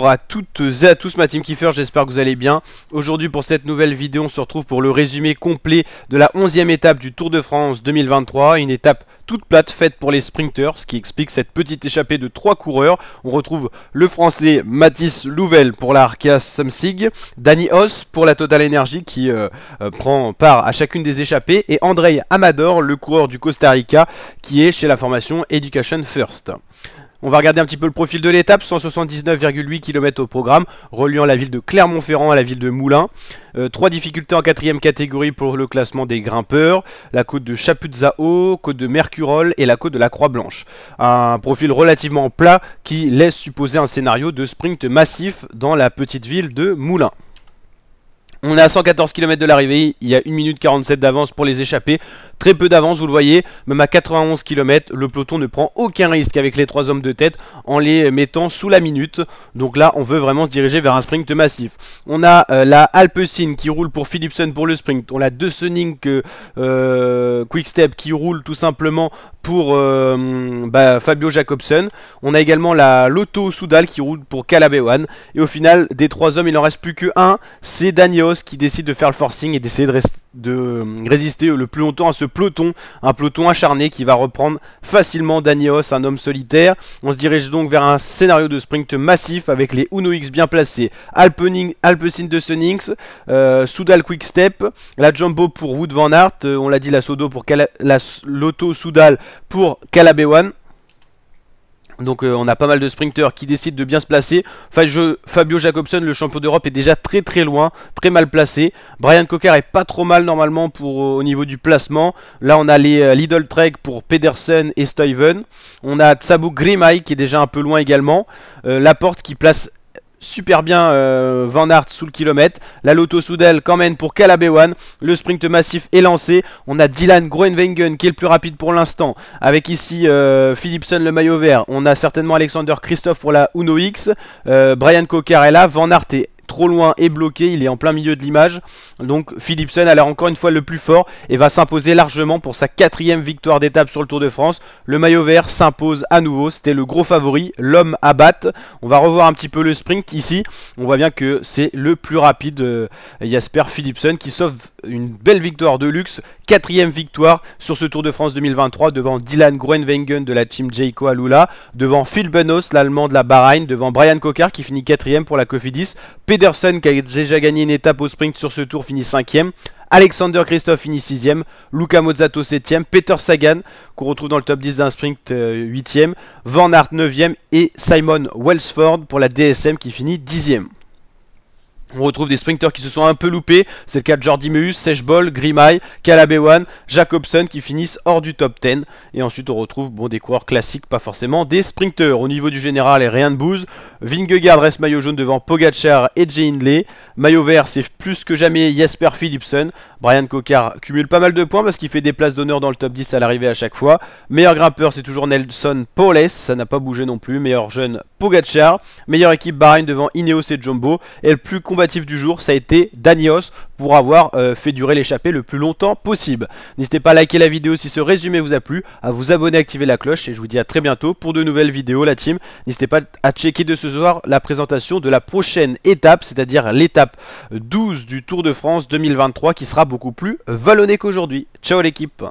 bonjour à toutes et à tous ma team Kiefer, j'espère que vous allez bien. Aujourd'hui pour cette nouvelle vidéo, on se retrouve pour le résumé complet de la 11e étape du Tour de France 2023, une étape toute plate faite pour les sprinters, ce qui explique cette petite échappée de trois coureurs. On retrouve le français Mathis Louvel pour la Arkea Samsig, Danny Hoss pour la Total Energy qui euh, euh, prend part à chacune des échappées, et Andrei Amador, le coureur du Costa Rica, qui est chez la formation Education First. On va regarder un petit peu le profil de l'étape, 179,8 km au programme, reliant la ville de Clermont-Ferrand à la ville de Moulins. Euh, trois difficultés en quatrième catégorie pour le classement des grimpeurs, la côte de Chaputzao, côte de Mercurol et la côte de la Croix-Blanche. Un profil relativement plat qui laisse supposer un scénario de sprint massif dans la petite ville de Moulins. On est à 114 km de l'arrivée, il y a 1 minute 47 d'avance pour les échapper. Très peu d'avance, vous le voyez, même à 91 km, le peloton ne prend aucun risque avec les trois hommes de tête en les mettant sous la minute. Donc là, on veut vraiment se diriger vers un sprint massif. On a euh, la Alpecin qui roule pour Philipson pour le sprint. On a deux Sunning euh, Quickstep qui roule tout simplement pour euh, bah, Fabio Jacobson On a également la Lotto Soudal qui roule pour Calabewan. Et au final, des trois hommes, il n'en reste plus que un, c'est Danios qui décide de faire le forcing et d'essayer de, euh, résister le plus longtemps à ce peloton, un peloton acharné qui va reprendre facilement Danios, un homme solitaire. On se dirige donc vers un scénario de sprint massif avec les Uno X bien placés, Alpening, de Sunnings, euh, Soudal Quick Step, la Jumbo pour Wood Van Aert, euh, on l'a dit la Sodo pour Cala Soudal pour Calabewan. Donc euh, on a pas mal de sprinteurs qui décident de bien se placer. Fabio Jacobson, le champion d'Europe, est déjà très très loin, très mal placé. Brian Cocker est pas trop mal normalement pour euh, au niveau du placement. Là on a les euh, Lidl Trek pour Pedersen et Stuyven. On a Tsabu Grimay qui est déjà un peu loin également. Laporte qui place super bien euh, Van Aert sous le kilomètre. La Lotto Soudal quand même pour Calabewan. Le sprint massif est lancé. On a Dylan Groenwegen qui est le plus rapide pour l'instant. Avec ici euh, Philipson le maillot vert. On a certainement Alexander Christophe pour la Uno X. Euh, Brian là. Van Aert est trop loin et bloqué, il est en plein milieu de l'image. Donc Philipsen a l'air encore une fois le plus fort et va s'imposer largement pour sa quatrième victoire d'étape sur le Tour de France. Le maillot vert s'impose à nouveau, c'était le gros favori, l'homme à battre. On va revoir un petit peu le sprint ici, on voit bien que c'est le plus rapide euh, Jasper Philipsen qui sauve une belle victoire de luxe, quatrième victoire sur ce Tour de France 2023 devant Dylan Groenwegen de la team Jayco Alula, devant Phil Benos l'allemand de la Bahreïn, devant Brian Coquard qui finit quatrième pour la Cofidis, 10. Anderson qui a déjà gagné une étape au sprint sur ce tour finit 5ème. Alexander Christophe finit 6ème, Luca Mozzato 7ème, Peter Sagan qu'on retrouve dans le top 10 d'un sprint 8ème, euh, Van Aert 9ème et Simon Wellsford pour la DSM qui finit 10ème. On retrouve des sprinters qui se sont un peu loupés, c'est le cas de Jordi Meus, Sechbol, Ball, Grimaille, Calabewan, Jacobson qui finissent hors du top 10. Et ensuite on retrouve bon, des coureurs classiques, pas forcément des sprinteurs. Au niveau du général, et rien de bouse. Vingegaard reste maillot jaune devant Pogachar et Jay Hindley. Maillot vert, c'est plus que jamais Jesper Philipson. Brian Cocard cumule pas mal de points parce qu'il fait des places d'honneur dans le top 10 à l'arrivée à chaque fois. Meilleur grimpeur, c'est toujours Nelson Paules, ça n'a pas bougé non plus. Meilleur jeune, Pogacar, Meilleure équipe Bahreïn devant Ineos et Jumbo. Et le plus combatif du jour, ça a été Danios pour avoir euh, fait durer l'échappée le plus longtemps possible. N'hésitez pas à liker la vidéo si ce résumé vous a plu, à vous abonner, activer la cloche et je vous dis à très bientôt pour de nouvelles vidéos la team. N'hésitez pas à checker de ce soir la présentation de la prochaine étape, c'est-à-dire l'étape 12 du Tour de France 2023 qui sera beaucoup plus vallonnée qu'aujourd'hui. Ciao l'équipe